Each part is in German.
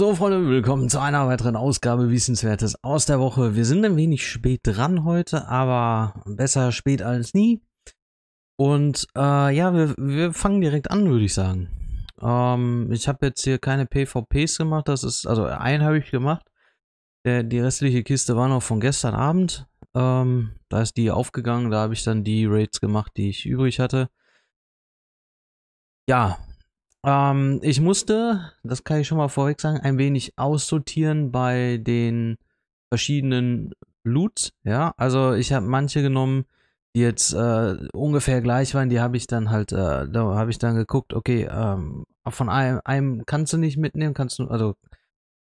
So Freunde, willkommen zu einer weiteren Ausgabe Wissenswertes aus der Woche. Wir sind ein wenig spät dran heute, aber besser spät als nie. Und äh, ja, wir, wir, fangen direkt an, würde ich sagen. Ähm, ich habe jetzt hier keine PvPs gemacht, das ist, also einen habe ich gemacht. Der, die restliche Kiste war noch von gestern Abend. Ähm, da ist die aufgegangen, da habe ich dann die Raids gemacht, die ich übrig hatte. Ja, ähm, ich musste, das kann ich schon mal vorweg sagen, ein wenig aussortieren bei den verschiedenen Loots. Ja, also ich habe manche genommen, die jetzt äh, ungefähr gleich waren, die habe ich dann halt, äh, da habe ich dann geguckt, okay, ähm, von einem, einem, kannst du nicht mitnehmen, kannst du, also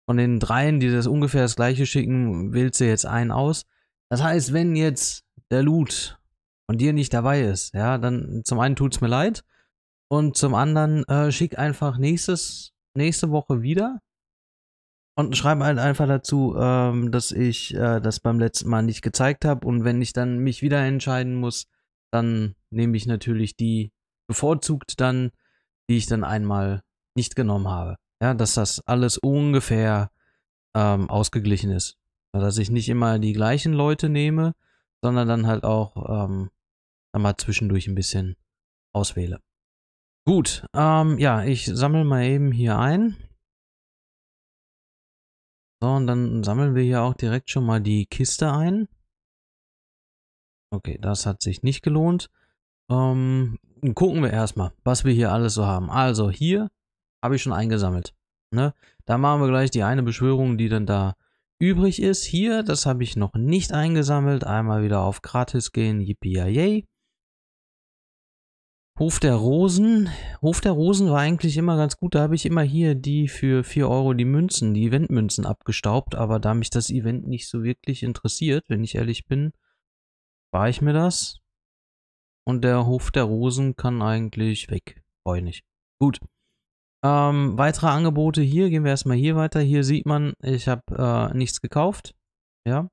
von den dreien, die das ungefähr das gleiche schicken, wählst du jetzt einen aus. Das heißt, wenn jetzt der Loot von dir nicht dabei ist, ja, dann zum einen tut's mir leid, und zum anderen äh, schick einfach nächstes, nächste Woche wieder und schreibe halt einfach dazu, ähm, dass ich äh, das beim letzten Mal nicht gezeigt habe. Und wenn ich dann mich wieder entscheiden muss, dann nehme ich natürlich die bevorzugt dann, die ich dann einmal nicht genommen habe. Ja, dass das alles ungefähr ähm, ausgeglichen ist. Dass ich nicht immer die gleichen Leute nehme, sondern dann halt auch ähm, dann mal zwischendurch ein bisschen auswähle. Gut, ähm, ja, ich sammle mal eben hier ein. So, und dann sammeln wir hier auch direkt schon mal die Kiste ein. Okay, das hat sich nicht gelohnt. Ähm, gucken wir erstmal, was wir hier alles so haben. Also, hier habe ich schon eingesammelt. Ne? Da machen wir gleich die eine Beschwörung, die dann da übrig ist. Hier, das habe ich noch nicht eingesammelt. Einmal wieder auf Gratis gehen, yippie yay. Hof der Rosen. Hof der Rosen war eigentlich immer ganz gut. Da habe ich immer hier die für 4 Euro die Münzen, die Eventmünzen abgestaubt. Aber da mich das Event nicht so wirklich interessiert, wenn ich ehrlich bin, war ich mir das. Und der Hof der Rosen kann eigentlich weg. Freue nicht. Gut. Ähm, weitere Angebote hier. Gehen wir erstmal hier weiter. Hier sieht man, ich habe äh, nichts gekauft. Ja.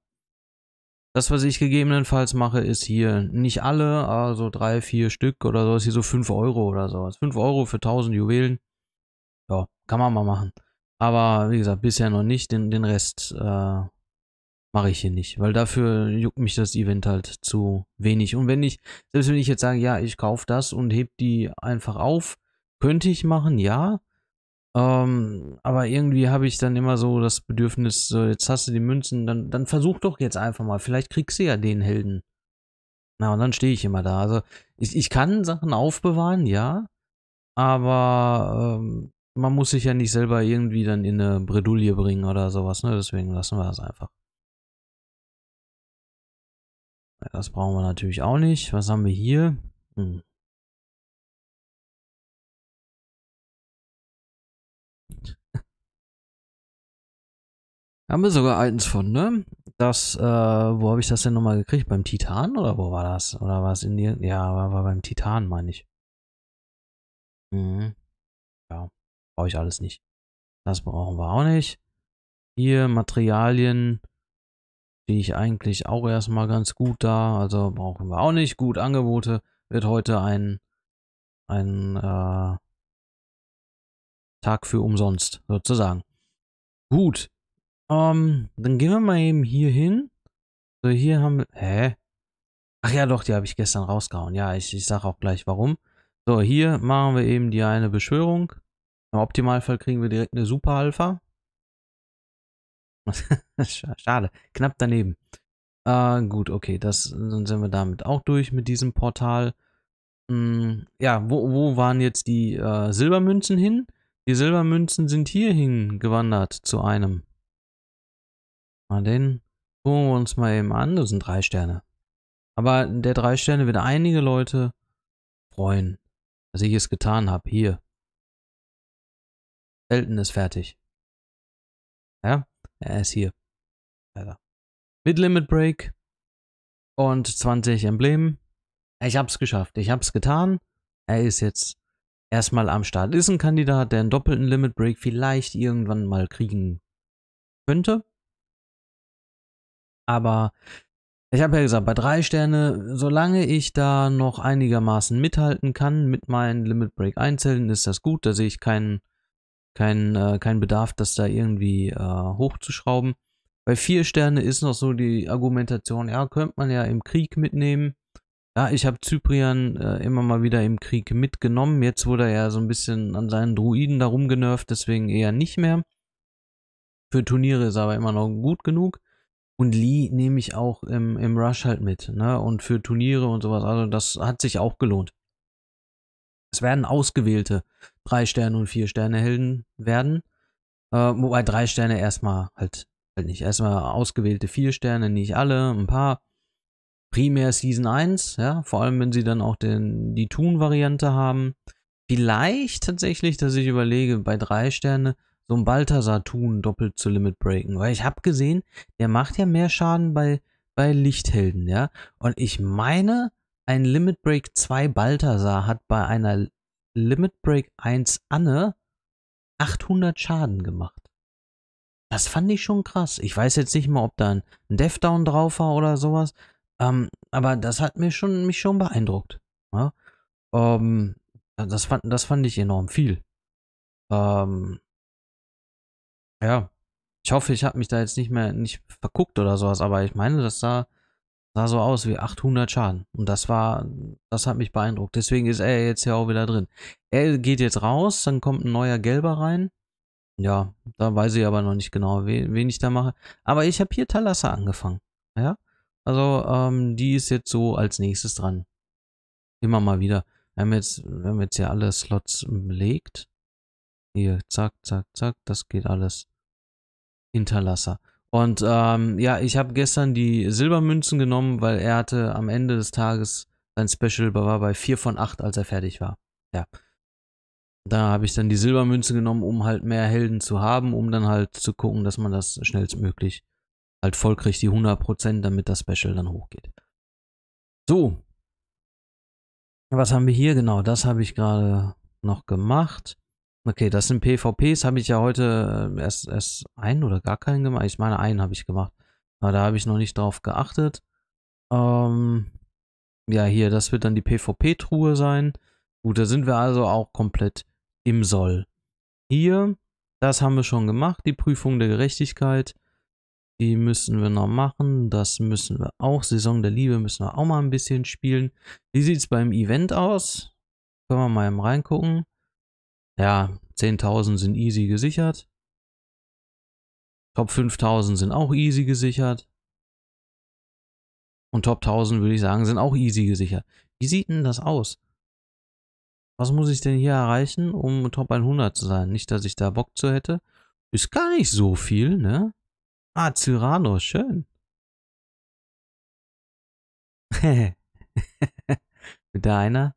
Das, was ich gegebenenfalls mache, ist hier nicht alle, also drei, vier Stück oder so, ist hier so 5 Euro oder sowas. 5 Euro für 1000 Juwelen. Ja, kann man mal machen. Aber wie gesagt, bisher noch nicht. Den, den Rest äh, mache ich hier nicht, weil dafür juckt mich das Event halt zu wenig. Und wenn ich, selbst wenn ich jetzt sage, ja, ich kaufe das und heb die einfach auf, könnte ich machen, ja. Ähm, aber irgendwie habe ich dann immer so das Bedürfnis, so, jetzt hast du die Münzen, dann, dann versuch doch jetzt einfach mal. Vielleicht kriegst du ja den Helden. Na, und dann stehe ich immer da. Also ich, ich kann Sachen aufbewahren, ja. Aber ähm, man muss sich ja nicht selber irgendwie dann in eine Bredouille bringen oder sowas, ne? Deswegen lassen wir das einfach. Das brauchen wir natürlich auch nicht. Was haben wir hier? Hm. Haben wir sogar eins von, ne? Das, äh, wo habe ich das denn nochmal gekriegt? Beim Titan oder wo war das? Oder war es in dir? Ja, war, war beim Titan, meine ich. Mhm. Ja, brauche ich alles nicht. Das brauchen wir auch nicht. Hier Materialien stehe ich eigentlich auch erstmal ganz gut da. Also brauchen wir auch nicht. Gut, Angebote wird heute ein, ein äh, Tag für umsonst, sozusagen. Gut. Ähm, dann gehen wir mal eben hier hin. So, hier haben wir... Hä? Ach ja, doch, die habe ich gestern rausgehauen. Ja, ich, ich sage auch gleich, warum. So, hier machen wir eben die eine Beschwörung. Im Optimalfall kriegen wir direkt eine Super-Alpha. Schade, knapp daneben. Äh, gut, okay, das, dann sind wir damit auch durch mit diesem Portal. Hm, ja, wo, wo waren jetzt die äh, Silbermünzen hin? Die Silbermünzen sind hierhin gewandert zu einem. Mal den gucken wir uns mal eben an. Das sind drei Sterne. Aber der drei Sterne wird einige Leute freuen, dass ich es getan habe. Hier. Elton ist fertig. Ja, er ist hier. Leider. Mit Limit Break und 20 Emblemen. Ich hab's geschafft. Ich hab's getan. Er ist jetzt erstmal am Start ist ein Kandidat, der einen doppelten Limit Break vielleicht irgendwann mal kriegen könnte. Aber ich habe ja gesagt, bei drei Sterne, solange ich da noch einigermaßen mithalten kann mit meinen Limit Break Einzelnen, ist das gut. Da sehe ich keinen kein, äh, kein Bedarf, das da irgendwie äh, hochzuschrauben. Bei vier Sterne ist noch so die Argumentation, ja, könnte man ja im Krieg mitnehmen. Ja, ich habe Cyprian äh, immer mal wieder im Krieg mitgenommen. Jetzt wurde er ja so ein bisschen an seinen Druiden da rumgenervt, deswegen eher nicht mehr. Für Turniere ist er aber immer noch gut genug. Und Lee nehme ich auch im, im Rush halt mit. Ne? Und für Turniere und sowas. Also das hat sich auch gelohnt. Es werden ausgewählte 3 Sterne und 4 Sterne Helden werden. Äh, wobei 3 Sterne erstmal halt, halt nicht. Erstmal ausgewählte 4 Sterne, nicht alle, ein paar primär Season 1, ja, vor allem wenn sie dann auch den, die Tun-Variante haben. Vielleicht tatsächlich, dass ich überlege, bei drei Sterne so ein Balthasar Tun doppelt zu Limit Breaken, weil ich habe gesehen, der macht ja mehr Schaden bei, bei Lichthelden, ja. Und ich meine, ein Limit Break 2 Balthasar hat bei einer Limit Break 1 Anne 800 Schaden gemacht. Das fand ich schon krass. Ich weiß jetzt nicht mal, ob da ein Death Down drauf war oder sowas, ähm, aber das hat mir schon, mich schon beeindruckt. Ja? Ähm, das, fand, das fand ich enorm viel. Ähm, ja. Ich hoffe, ich habe mich da jetzt nicht mehr nicht verguckt oder sowas, aber ich meine, das sah, sah so aus wie 800 Schaden. Und das war, das hat mich beeindruckt. Deswegen ist er jetzt ja auch wieder drin. Er geht jetzt raus, dann kommt ein neuer Gelber rein. Ja, da weiß ich aber noch nicht genau, wen, wen ich da mache. Aber ich habe hier Talassa angefangen. Ja, also ähm, die ist jetzt so als nächstes dran. Immer mal wieder. Wir haben jetzt, wir haben jetzt hier alle Slots belegt. Hier, zack, zack, zack. Das geht alles. Hinterlasser. Und ähm, ja, ich habe gestern die Silbermünzen genommen, weil er hatte am Ende des Tages sein Special war bei 4 von 8, als er fertig war. Ja. Da habe ich dann die Silbermünze genommen, um halt mehr Helden zu haben, um dann halt zu gucken, dass man das schnellstmöglich halt voll die 100%, damit das Special dann hochgeht. So. Was haben wir hier genau? Das habe ich gerade noch gemacht. Okay, das sind PvPs. Habe ich ja heute äh, erst, erst einen oder gar keinen gemacht. Ich meine, einen habe ich gemacht. Aber da habe ich noch nicht drauf geachtet. Ähm, ja, hier, das wird dann die PvP-Truhe sein. Gut, da sind wir also auch komplett im Soll. Hier, das haben wir schon gemacht, die Prüfung der Gerechtigkeit. Die müssen wir noch machen. Das müssen wir auch. Saison der Liebe müssen wir auch mal ein bisschen spielen. Wie sieht es beim Event aus? Können wir mal eben reingucken. Ja, 10.000 sind easy gesichert. Top 5000 sind auch easy gesichert. Und Top 1000 würde ich sagen, sind auch easy gesichert. Wie sieht denn das aus? Was muss ich denn hier erreichen, um Top 100 zu sein? Nicht, dass ich da Bock zu hätte. Ist gar nicht so viel, ne? Ah, Cyrano, schön. Mit der einer.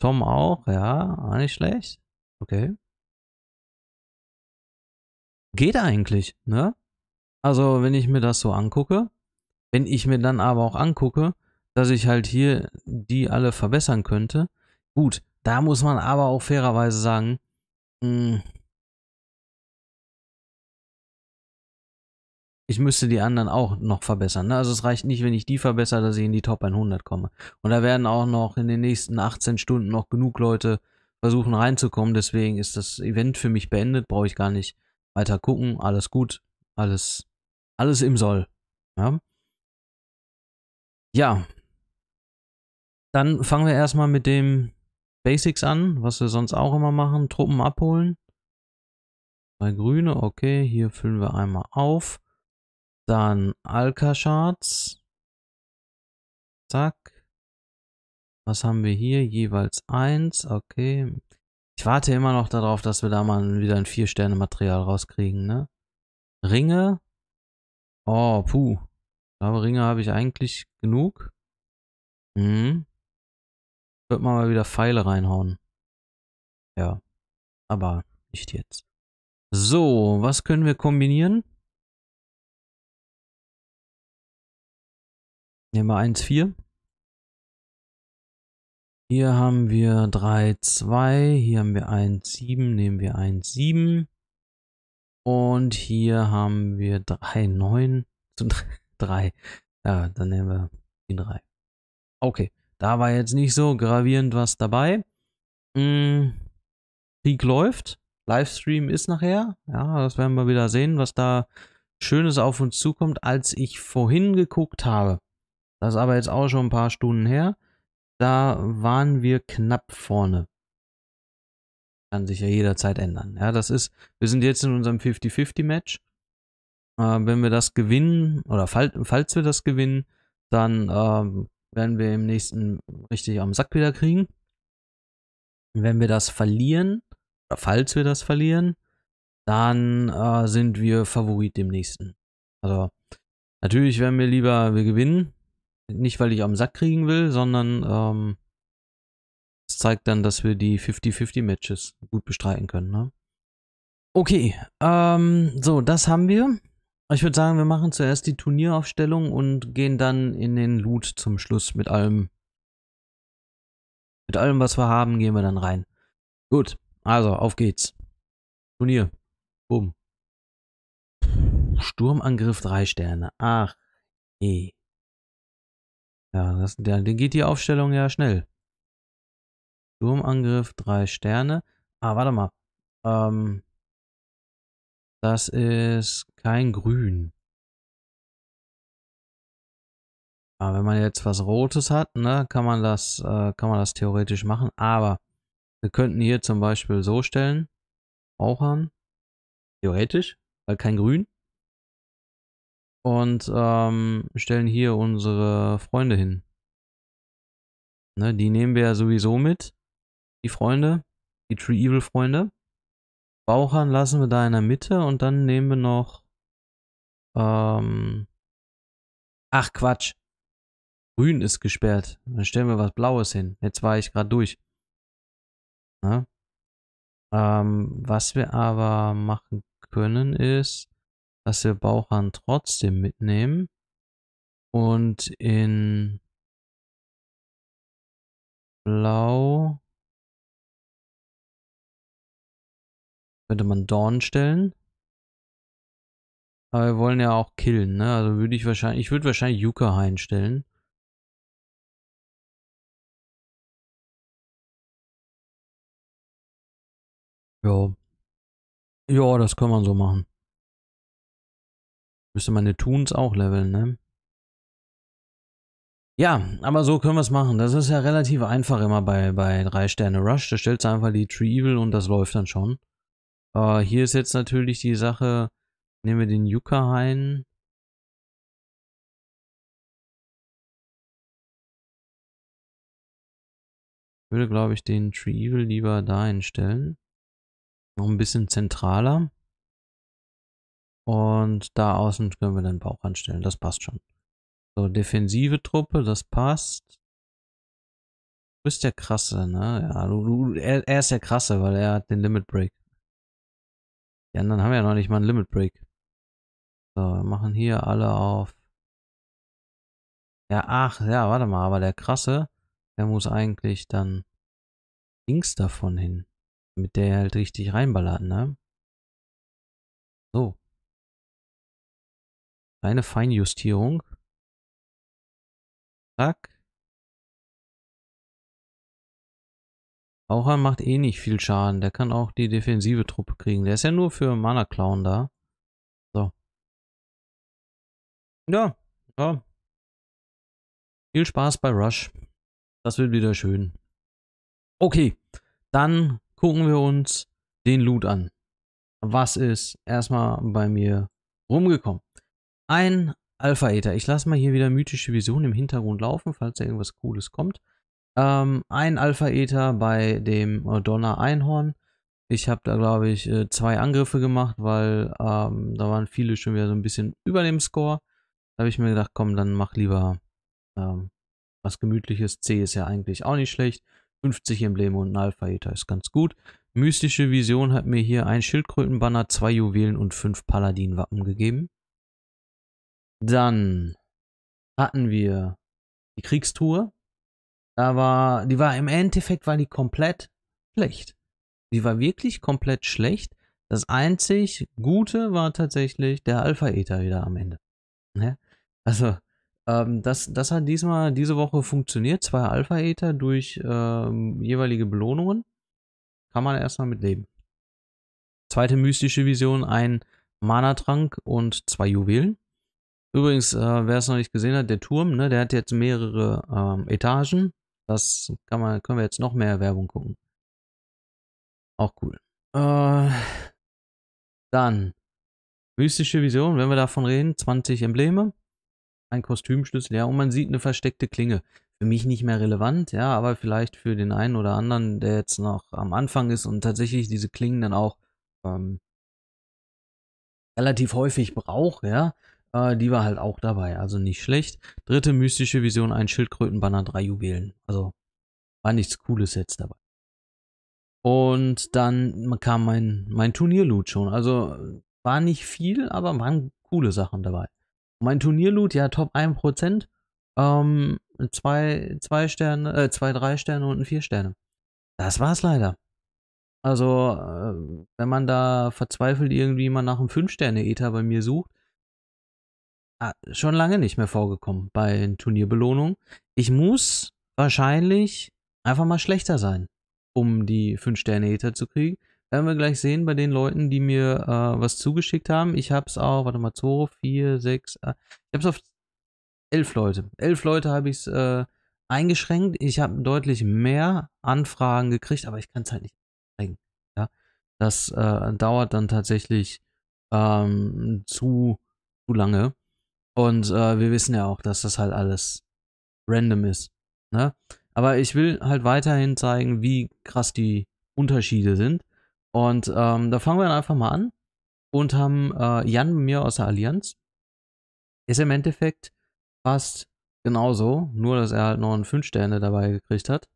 Tom auch, ja, auch nicht schlecht. Okay. Geht eigentlich, ne? Also, wenn ich mir das so angucke, wenn ich mir dann aber auch angucke, dass ich halt hier die alle verbessern könnte, gut, da muss man aber auch fairerweise sagen, mh, hm, ich müsste die anderen auch noch verbessern. Ne? Also es reicht nicht, wenn ich die verbessere, dass ich in die Top 100 komme. Und da werden auch noch in den nächsten 18 Stunden noch genug Leute versuchen reinzukommen. Deswegen ist das Event für mich beendet. Brauche ich gar nicht weiter gucken. Alles gut. Alles, alles im Soll. Ja. ja. Dann fangen wir erstmal mit dem Basics an, was wir sonst auch immer machen. Truppen abholen. Zwei grüne, okay. Hier füllen wir einmal auf. Dann Alka Shards. Zack. Was haben wir hier? Jeweils eins. Okay. Ich warte immer noch darauf, dass wir da mal wieder ein vier sterne material rauskriegen, ne? Ringe. Oh, puh. Ich glaube, Ringe habe ich eigentlich genug. Hm. Wird man mal wieder Pfeile reinhauen. Ja. Aber nicht jetzt. So, was können wir kombinieren? Nehmen wir 1,4. Hier haben wir 3,2. Hier haben wir 1,7. Nehmen wir 1,7. Und hier haben wir 3,9 zu 3. Ja, dann nehmen wir die 3. Okay, da war jetzt nicht so gravierend was dabei. Hm, Krieg läuft. Livestream ist nachher. Ja, das werden wir wieder sehen, was da Schönes auf uns zukommt. Als ich vorhin geguckt habe, das ist aber jetzt auch schon ein paar Stunden her. Da waren wir knapp vorne. Kann sich ja jederzeit ändern. Ja, das ist, wir sind jetzt in unserem 50-50-Match. Äh, wenn wir das gewinnen, oder fall, falls wir das gewinnen, dann ähm, werden wir im nächsten richtig am Sack wieder kriegen. Wenn wir das verlieren, oder falls wir das verlieren, dann äh, sind wir Favorit dem nächsten. Also, natürlich werden wir lieber, wir gewinnen, nicht, weil ich am Sack kriegen will, sondern ähm, es zeigt dann, dass wir die 50-50-Matches gut bestreiten können. Ne? Okay, ähm, so, das haben wir. Ich würde sagen, wir machen zuerst die Turnieraufstellung und gehen dann in den Loot zum Schluss mit allem. Mit allem, was wir haben, gehen wir dann rein. Gut, also, auf geht's. Turnier. Boom. Sturmangriff drei Sterne. Ach, eh. Ja, das, der, der geht die Aufstellung ja schnell. Sturmangriff, drei Sterne. Ah, warte mal. Ähm, das ist kein Grün. Aber ah, wenn man jetzt was Rotes hat, ne, kann man das, äh, kann man das theoretisch machen. Aber wir könnten hier zum Beispiel so stellen. Auch an. Theoretisch, weil kein Grün und ähm, stellen hier unsere Freunde hin. Ne, die nehmen wir ja sowieso mit, die Freunde, die Tree Evil Freunde. Bauchern lassen wir da in der Mitte und dann nehmen wir noch, ähm, ach Quatsch, grün ist gesperrt, dann stellen wir was blaues hin. Jetzt war ich gerade durch. Ne? Ähm, was wir aber machen können ist, dass wir Bauchhahn trotzdem mitnehmen. Und in Blau könnte man Dorn stellen. Aber wir wollen ja auch killen, ne? Also würde ich wahrscheinlich, ich würde wahrscheinlich Yuka einstellen. Ja. Ja, das kann man so machen. Müsste meine Tunes auch leveln, ne? Ja, aber so können wir es machen. Das ist ja relativ einfach immer bei, bei 3 Sterne Rush. Da stellst du einfach die Tree Evil und das läuft dann schon. Äh, hier ist jetzt natürlich die Sache, nehmen wir den Yucca ein. Ich würde, glaube ich, den Tree Evil lieber da einstellen. Noch ein bisschen zentraler. Und da außen können wir den Bauch anstellen. Das passt schon. So, defensive Truppe, das passt. Du bist der Krasse, ne? Ja, du, du, er, er ist der Krasse, weil er hat den Limit Break. Die anderen haben ja noch nicht mal einen Limit Break. So, wir machen hier alle auf. Ja, ach, ja, warte mal, aber der Krasse, der muss eigentlich dann links davon hin. Mit der halt richtig reinballern, ne? So. Eine Feinjustierung. Zack. Raucher macht eh nicht viel Schaden. Der kann auch die defensive Truppe kriegen. Der ist ja nur für Mana Clown da. So. Ja, ja. Viel Spaß bei Rush. Das wird wieder schön. Okay, dann gucken wir uns den Loot an. Was ist erstmal bei mir rumgekommen? ein Alpha Ether. Ich lasse mal hier wieder mythische Vision im Hintergrund laufen, falls da irgendwas Cooles kommt. Ähm, ein Alpha Ether bei dem äh, Donner Einhorn. Ich habe da, glaube ich, äh, zwei Angriffe gemacht, weil ähm, da waren viele schon wieder so ein bisschen über dem Score. Da habe ich mir gedacht, komm, dann mach lieber ähm, was Gemütliches. C ist ja eigentlich auch nicht schlecht. 50 Embleme und ein Alpha Ether ist ganz gut. Mystische Vision hat mir hier ein Schildkrötenbanner, zwei Juwelen und fünf Paladin-Wappen gegeben. Dann hatten wir die Kriegstour. Da war, die war im Endeffekt war die komplett schlecht. Die war wirklich komplett schlecht. Das einzig Gute war tatsächlich der Alpha-Ether wieder am Ende. Ja? Ne? Also, ähm, das, das hat diesmal, diese Woche funktioniert. Zwei Alpha-Ether durch ähm, jeweilige Belohnungen. Kann man erstmal mitleben. Zweite mystische Vision, ein Mana-Trank und zwei Juwelen. Übrigens, äh, wer es noch nicht gesehen hat, der Turm, ne, der hat jetzt mehrere ähm, Etagen. Das kann man, können wir jetzt noch mehr Werbung gucken. Auch cool. Äh, dann mystische Vision, wenn wir davon reden, 20 Embleme, ein Kostümschlüssel, ja, und man sieht eine versteckte Klinge. Für mich nicht mehr relevant, ja, aber vielleicht für den einen oder anderen, der jetzt noch am Anfang ist und tatsächlich diese Klingen dann auch ähm, relativ häufig braucht, ja, äh, die war halt auch dabei, also nicht schlecht. Dritte mystische Vision, ein Schildkrötenbanner, drei Juwelen. Also war nichts Cooles jetzt dabei. Und dann kam mein, mein Turnierloot schon. Also war nicht viel, aber waren coole Sachen dabei. Mein Turnierloot, ja, Top 1%. Ähm, zwei, zwei Sterne, äh, zwei, drei Sterne und ein vier Sterne. Das war's leider. Also, äh, wenn man da verzweifelt irgendwie mal nach einem Fünf-Sterne-Ether bei mir sucht, Ah, schon lange nicht mehr vorgekommen bei Turnierbelohnungen. Ich muss wahrscheinlich einfach mal schlechter sein, um die 5 Sterne Ether zu kriegen. Werden wir gleich sehen bei den Leuten, die mir äh, was zugeschickt haben. Ich habe es auch, warte mal, 2, 4, 6, ich habe es auf 11 Leute. 11 Leute habe ich es äh, eingeschränkt. Ich habe deutlich mehr Anfragen gekriegt, aber ich kann es halt nicht einschränken. Ja? Das äh, dauert dann tatsächlich ähm, zu, zu lange. Und äh, wir wissen ja auch, dass das halt alles random ist. Ne? Aber ich will halt weiterhin zeigen, wie krass die Unterschiede sind. Und ähm, da fangen wir dann einfach mal an und haben äh, Jan bei mir aus der Allianz. Ist im Endeffekt fast genauso, nur dass er halt noch einen 5-Sterne dabei gekriegt hat.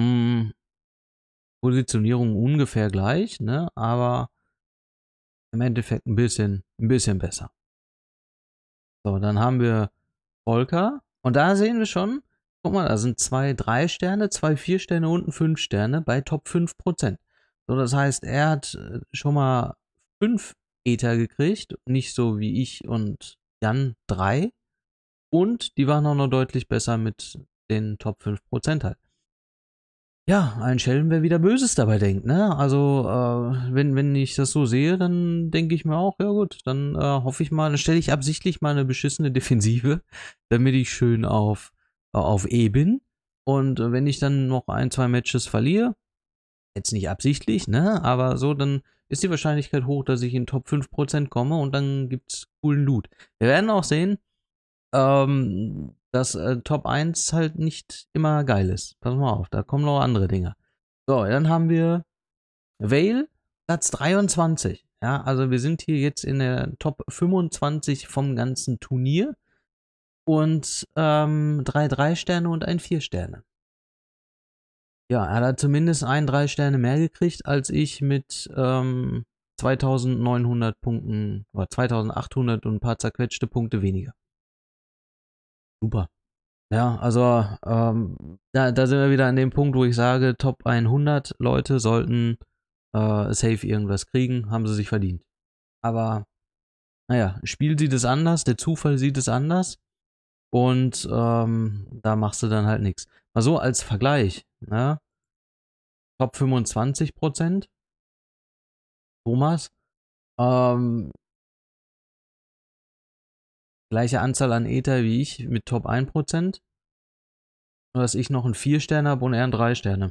Mm, Positionierung ungefähr gleich, ne? aber im Endeffekt ein bisschen, ein bisschen besser. So, dann haben wir Volker. Und da sehen wir schon, guck mal, da sind zwei drei Sterne, zwei vier Sterne und fünf Sterne bei Top 5%. So, das heißt, er hat äh, schon mal fünf Ether gekriegt, nicht so wie ich und Jan drei. Und die waren auch noch deutlich besser mit den Top 5% halt ja, ein Schelm, wer wieder Böses dabei denkt, ne? Also, äh, wenn, wenn ich das so sehe, dann denke ich mir auch, ja gut, dann äh, hoffe ich mal, dann stelle ich absichtlich mal eine beschissene Defensive, damit ich schön auf, äh, auf E bin. Und wenn ich dann noch ein, zwei Matches verliere, jetzt nicht absichtlich, ne? Aber so, dann ist die Wahrscheinlichkeit hoch, dass ich in Top 5% komme und dann gibt's coolen Loot. Wir werden auch sehen, ähm, dass äh, Top 1 halt nicht immer geil ist. Pass mal auf, da kommen noch andere Dinge. So, dann haben wir Vale, Platz 23. Ja, also wir sind hier jetzt in der Top 25 vom ganzen Turnier. Und ähm, drei 3-Sterne und ein 4-Sterne. Ja, er hat zumindest ein 3-Sterne mehr gekriegt, als ich mit ähm, 2900 Punkten, oder 2800 und ein paar zerquetschte Punkte weniger. Super. Ja, also ähm, da, da, sind wir wieder an dem Punkt, wo ich sage, Top 100 Leute sollten äh, safe irgendwas kriegen, haben sie sich verdient. Aber naja, Spiel sieht es anders, der Zufall sieht es anders und ähm, da machst du dann halt nichts. Mal so als Vergleich, ne? Top 25 Prozent, Thomas, ähm, gleiche Anzahl an Ether wie ich mit Top 1%. Nur dass ich noch einen 4-Sterne habe und er einen 3-Sterne.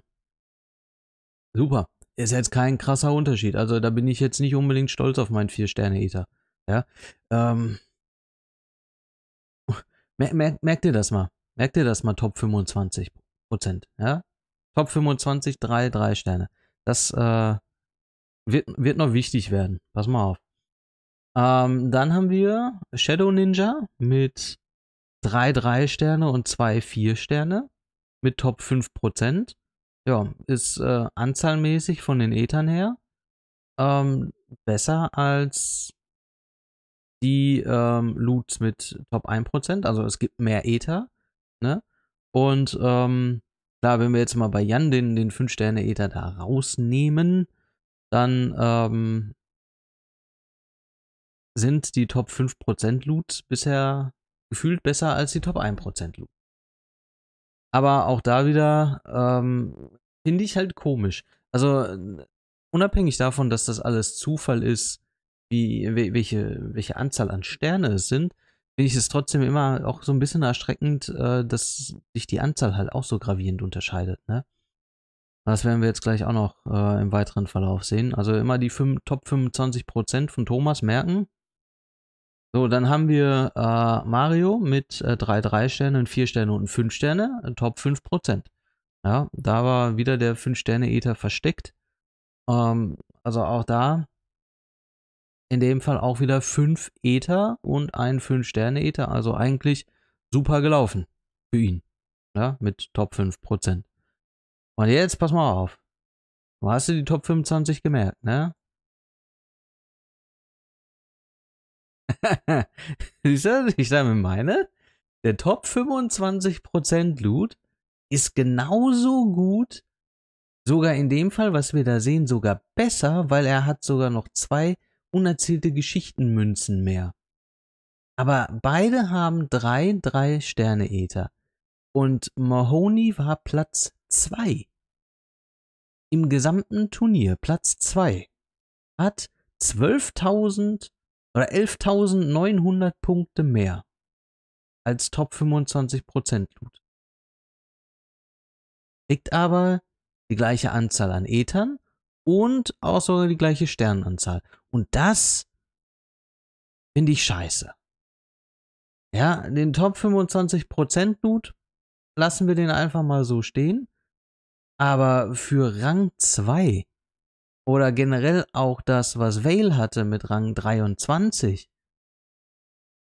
Super. Ist jetzt kein krasser Unterschied. Also da bin ich jetzt nicht unbedingt stolz auf meinen 4-Sterne-Ether. Ja. Ähm. Mer mer merkt ihr das mal. Merkt ihr das mal, Top 25%. Prozent? Ja? Top 25, 3, 3 Sterne. Das äh, wird, wird noch wichtig werden. Pass mal auf. Ähm, dann haben wir Shadow Ninja mit 3, 3 Sterne und 2, 4 Sterne mit Top 5%. Ja, ist äh, anzahlmäßig von den Ethern her ähm, besser als die ähm, Loots mit Top 1%. Also es gibt mehr Ether. Ne? Und ähm, klar, wenn wir jetzt mal bei Jan den, den 5-Sterne-Ether da rausnehmen, dann ähm, sind die Top 5% Loot bisher gefühlt besser als die Top 1% Loot. Aber auch da wieder ähm, finde ich halt komisch. Also äh, unabhängig davon, dass das alles Zufall ist, wie, welche, welche Anzahl an Sterne es sind, finde ich es trotzdem immer auch so ein bisschen erschreckend, äh, dass sich die Anzahl halt auch so gravierend unterscheidet. Ne? Das werden wir jetzt gleich auch noch äh, im weiteren Verlauf sehen. Also immer die 5, Top 25% von Thomas merken, so, dann haben wir äh, Mario mit äh, drei 3 Sterne und 4 Sterne und 5 Sterne, Top 5%. Ja, da war wieder der 5-Sterne-Ether versteckt. Ähm, also auch da in dem Fall auch wieder 5 Ether und ein 5-Sterne-Ether. Also eigentlich super gelaufen für ihn. Ja, mit Top 5%. Und jetzt pass mal auf. Du hast dir die Top 25 gemerkt, ne? Siehst du, ich sage mir meine, der Top 25% Loot ist genauso gut, sogar in dem Fall, was wir da sehen, sogar besser, weil er hat sogar noch zwei unerzählte Geschichtenmünzen mehr. Aber beide haben drei, drei Sterne Ether. Und Mahoney war Platz 2. Im gesamten Turnier Platz 2. Hat 12.000 oder 11.900 Punkte mehr als Top 25% Loot. Kriegt aber die gleiche Anzahl an Ethern und auch sogar die gleiche Sternenanzahl. Und das finde ich scheiße. Ja, den Top 25% Loot lassen wir den einfach mal so stehen. Aber für Rang 2 oder generell auch das, was Vale hatte mit Rang 23.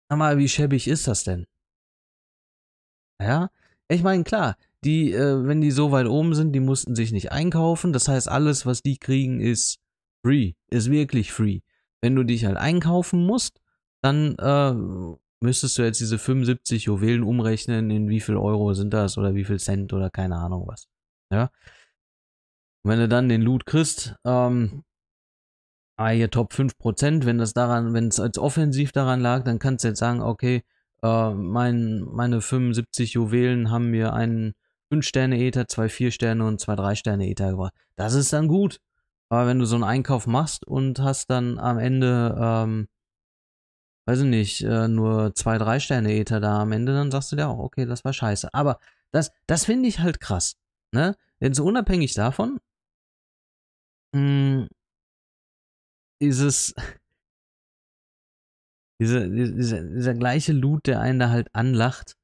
Sag mal, wie schäbig ist das denn? Ja, ich meine, klar, die, äh, wenn die so weit oben sind, die mussten sich nicht einkaufen. Das heißt, alles, was die kriegen, ist free, ist wirklich free. Wenn du dich halt einkaufen musst, dann äh, müsstest du jetzt diese 75 Juwelen umrechnen, in wie viel Euro sind das oder wie viel Cent oder keine Ahnung was. Ja, und wenn du dann den Loot kriegst, ähm, ah, hier Top 5%, wenn das daran, wenn es als offensiv daran lag, dann kannst du jetzt sagen, okay, äh, mein, meine 75 Juwelen haben mir einen 5-Sterne-Ether, zwei 4-Sterne und zwei 3-Sterne-Ether gebracht. Das ist dann gut. Aber wenn du so einen Einkauf machst und hast dann am Ende, ähm, weiß ich nicht, äh, nur zwei, drei Sterne Ether da am Ende, dann sagst du dir auch, okay, das war scheiße. Aber das, das finde ich halt krass. Ne? Denn so unabhängig davon, mh, hm. dieses, diese, dieser, dieser gleiche Loot, der einen da halt anlacht.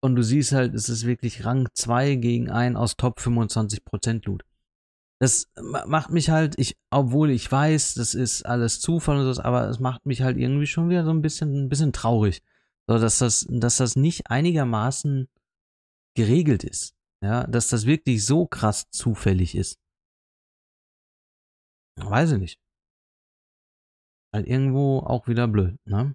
Und du siehst halt, es ist wirklich Rang 2 gegen einen aus Top 25% Loot. Das macht mich halt, ich, obwohl ich weiß, das ist alles Zufall und so, aber es macht mich halt irgendwie schon wieder so ein bisschen, ein bisschen traurig. So, dass das, dass das nicht einigermaßen geregelt ist. Ja, dass das wirklich so krass zufällig ist weiß ich nicht. Halt irgendwo auch wieder blöd, ne?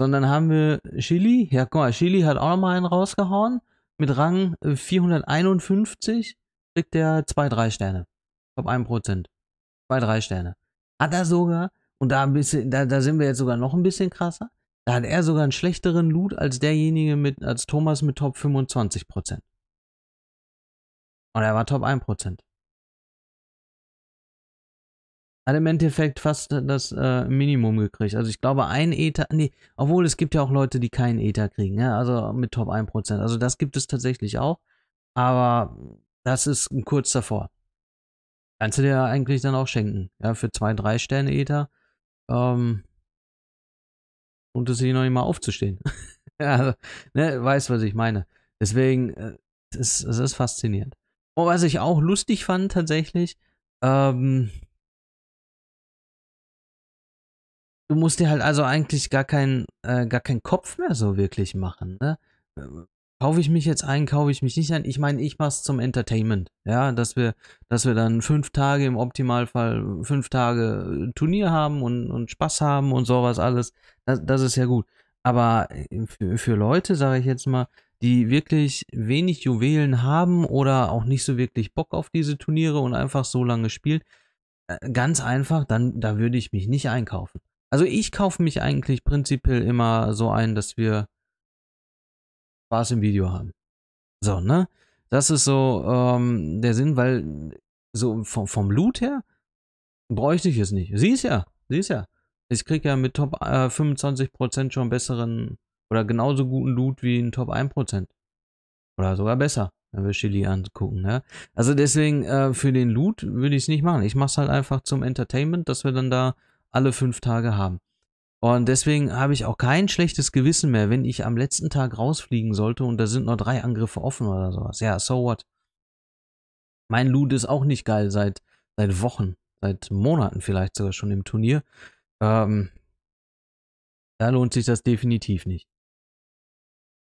Sondern haben wir Chili. Ja, guck mal, Chili hat auch nochmal einen rausgehauen. Mit Rang 451 äh, kriegt er zwei, drei Sterne. Top 1%. Zwei, drei Sterne. Hat er sogar, und da, ein bisschen, da, da sind wir jetzt sogar noch ein bisschen krasser, da hat er sogar einen schlechteren Loot als derjenige mit, als Thomas mit Top 25%. Und er war Top 1% hat im Endeffekt fast das äh, Minimum gekriegt. Also ich glaube, ein Ether, nee, obwohl es gibt ja auch Leute, die keinen Ether kriegen, ja, ne? also mit Top 1%. Also das gibt es tatsächlich auch, aber das ist kurz davor. Kannst du dir eigentlich dann auch schenken, ja, für zwei, drei Sterne Ether. Ähm, und es sich noch nicht mal aufzustehen. ja, also, ne, weißt, was ich meine. Deswegen, äh, es, es ist faszinierend. Und was ich auch lustig fand tatsächlich, ähm, du musst dir halt also eigentlich gar keinen äh, gar keinen Kopf mehr so wirklich machen. Ne? Kaufe ich mich jetzt ein, kaufe ich mich nicht ein. Ich meine, ich mache es zum Entertainment, ja, dass wir, dass wir dann fünf Tage im Optimalfall fünf Tage äh, Turnier haben und, und Spaß haben und sowas alles. Das, das ist ja gut. Aber äh, für, für Leute, sage ich jetzt mal, die wirklich wenig Juwelen haben oder auch nicht so wirklich Bock auf diese Turniere und einfach so lange spielen, äh, ganz einfach, dann da würde ich mich nicht einkaufen. Also ich kaufe mich eigentlich prinzipiell immer so ein, dass wir Spaß im Video haben. So, ne? Das ist so ähm, der Sinn, weil so vom, vom Loot her bräuchte ich es nicht. Siehst ja, siehst ja. Ich kriege ja mit Top äh, 25% schon besseren oder genauso guten Loot wie ein Top 1%. Oder sogar besser, wenn wir Chili angucken. Ne? Also deswegen äh, für den Loot würde ich es nicht machen. Ich mache es halt einfach zum Entertainment, dass wir dann da alle fünf Tage haben. Und deswegen habe ich auch kein schlechtes Gewissen mehr, wenn ich am letzten Tag rausfliegen sollte und da sind nur drei Angriffe offen oder sowas. Ja, so what? Mein Loot ist auch nicht geil seit, seit Wochen, seit Monaten vielleicht sogar schon im Turnier. Ähm, da lohnt sich das definitiv nicht.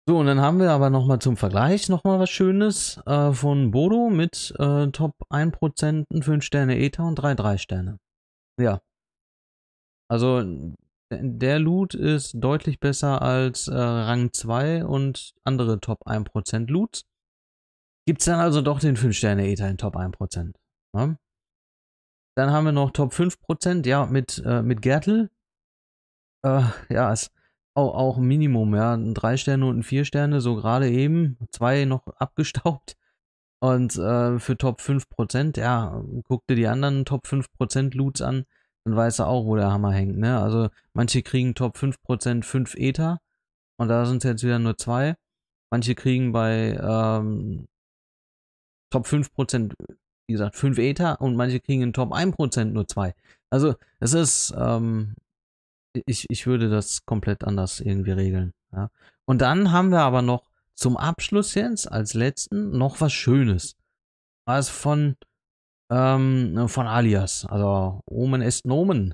So, und dann haben wir aber nochmal zum Vergleich nochmal was Schönes äh, von Bodo mit äh, Top 1% 5 Sterne ETA und 3 3 Sterne. Ja, also der Loot ist deutlich besser als äh, Rang 2 und andere Top 1% Loots. Gibt es dann also doch den 5-Sterne-Ether in Top 1%. Ne? Dann haben wir noch Top 5%, ja, mit, äh, mit Gärtel. Äh, ja, ist auch, auch Minimum, ja. Ein 3 Sterne und ein 4 Sterne, so gerade eben. Zwei noch abgestaubt. Und äh, für Top 5%, ja, guck dir die anderen Top 5% Loots an dann weißt du auch, wo der Hammer hängt. Ne? Also manche kriegen Top 5% 5 Ether und da sind es jetzt wieder nur 2. Manche kriegen bei ähm, Top 5%, wie gesagt, 5 Ether und manche kriegen in Top 1% nur 2. Also es ist, ähm, ich, ich würde das komplett anders irgendwie regeln. Ja? Und dann haben wir aber noch zum Abschluss jetzt als letzten noch was Schönes. Was von ähm, ne, von Alias. Also Omen est Nomen.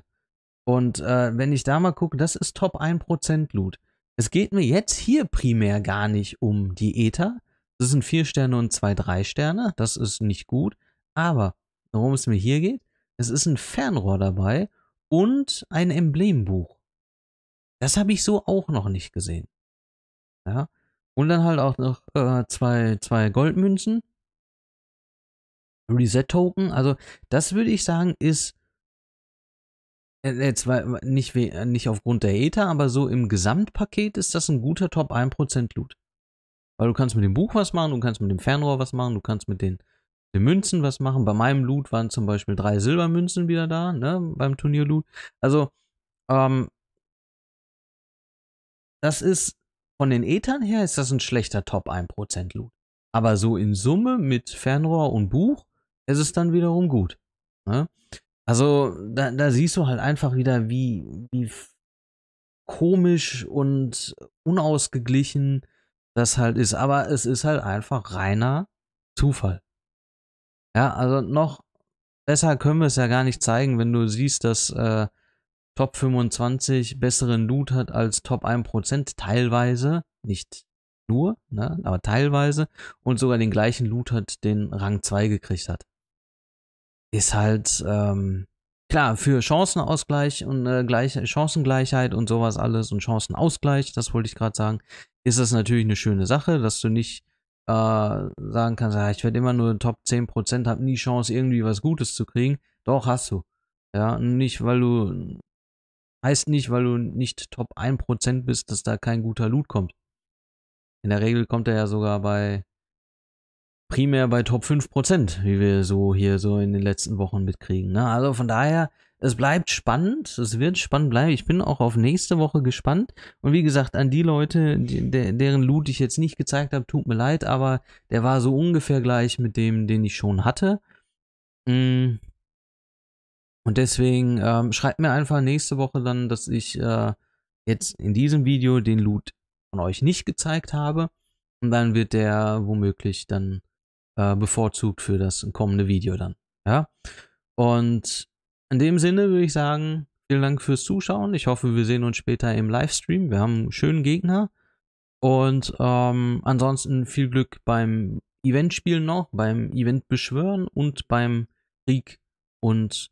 Und äh, wenn ich da mal gucke, das ist Top 1% Loot. Es geht mir jetzt hier primär gar nicht um die Ether. Das sind 4 Sterne und 2 3 Sterne. Das ist nicht gut. Aber worum es mir hier geht, es ist ein Fernrohr dabei und ein Emblembuch. Das habe ich so auch noch nicht gesehen. Ja. Und dann halt auch noch äh, zwei, zwei Goldmünzen Reset-Token. Also das würde ich sagen, ist äh, jetzt nicht, äh, nicht aufgrund der Ether, aber so im Gesamtpaket ist das ein guter Top 1% Loot. Weil du kannst mit dem Buch was machen, du kannst mit dem Fernrohr was machen, du kannst mit den, den Münzen was machen. Bei meinem Loot waren zum Beispiel drei Silbermünzen wieder da, ne, beim Turnier-Loot. Also, ähm, das ist, von den Ethern her ist das ein schlechter Top 1% Loot. Aber so in Summe mit Fernrohr und Buch ist es dann wiederum gut. Ne? Also da, da, siehst du halt einfach wieder, wie, wie komisch und unausgeglichen das halt ist. Aber es ist halt einfach reiner Zufall. Ja, also noch besser können wir es ja gar nicht zeigen, wenn du siehst, dass äh, Top 25 besseren Loot hat als Top 1% teilweise, nicht nur, ne, aber teilweise und sogar den gleichen Loot hat, den Rang 2 gekriegt hat ist halt ähm, klar für Chancenausgleich und äh, Gleich Chancengleichheit und sowas alles und Chancenausgleich, das wollte ich gerade sagen, ist das natürlich eine schöne Sache, dass du nicht äh, sagen kannst, ja, ich werde immer nur Top 10%, habe nie Chance, irgendwie was Gutes zu kriegen. Doch, hast du. Ja, nicht, weil du, heißt nicht, weil du nicht Top 1% bist, dass da kein guter Loot kommt. In der Regel kommt er ja sogar bei primär bei Top 5%, wie wir so hier so in den letzten Wochen mitkriegen. Ne? Also von daher, es bleibt spannend, es wird spannend bleiben. Ich bin auch auf nächste Woche gespannt. Und wie gesagt, an die Leute, die, deren Loot ich jetzt nicht gezeigt habe, tut mir leid, aber der war so ungefähr gleich mit dem, den ich schon hatte. Mm. Und deswegen ähm, schreibt mir einfach nächste Woche dann, dass ich äh, jetzt in diesem Video den Loot von euch nicht gezeigt habe. Und dann wird der womöglich dann äh, bevorzugt für das kommende Video dann. Ja? Und in dem Sinne würde ich sagen, vielen Dank fürs Zuschauen. Ich hoffe, wir sehen uns später im Livestream. Wir haben einen schönen Gegner. Und ähm, ansonsten viel Glück beim Event spielen noch, beim Event beschwören und beim Krieg und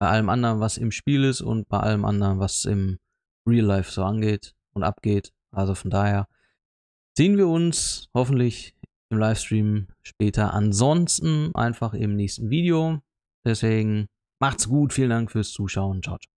bei allem anderen, was im Spiel ist und bei allem anderen, was im Real Life so angeht und abgeht. Also von daher sehen wir uns hoffentlich im Livestream später. Ansonsten einfach im nächsten Video. Deswegen macht's gut, vielen Dank fürs Zuschauen. Ciao, ciao.